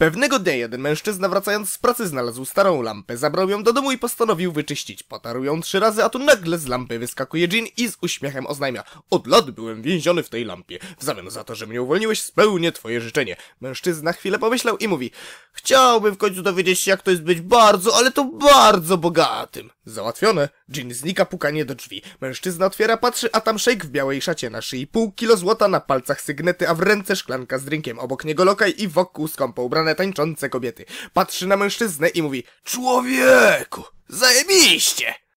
Pewnego dnia jeden mężczyzna wracając z pracy znalazł starą lampę, zabrał ją do domu i postanowił wyczyścić. Potarł ją trzy razy, a tu nagle z lampy wyskakuje Jean i z uśmiechem oznajmia Od lat byłem więziony w tej lampie. W zamian za to, że mnie uwolniłeś, spełnię twoje życzenie. Mężczyzna chwilę pomyślał i mówi Chciałbym w końcu dowiedzieć się, jak to jest być bardzo, ale to bardzo bogatym. Załatwione. Jean znika pukanie do drzwi. Mężczyzna otwiera, patrzy, a tam szejk w białej szacie na szyi. Pół kilo złota na palcach sygnety, a w ręce szklanka z drinkiem. Obok niego lokaj i wokół skąpo ubrane tańczące kobiety. Patrzy na mężczyznę i mówi Człowieku! Zajebiście!